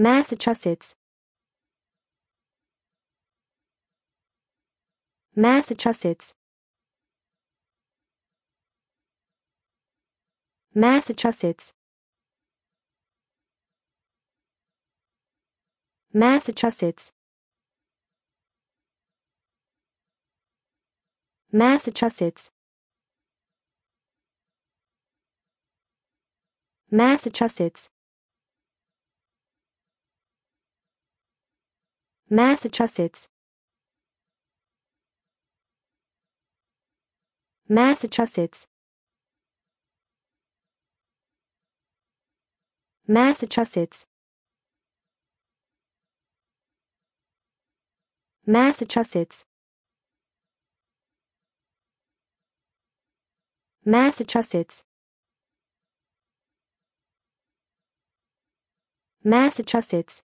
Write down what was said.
Massachusetts Massachusetts Massachusetts Massachusetts Massachusetts Massachusetts Massachusetts Massachusetts Massachusetts Massachusetts Massachusetts Massachusetts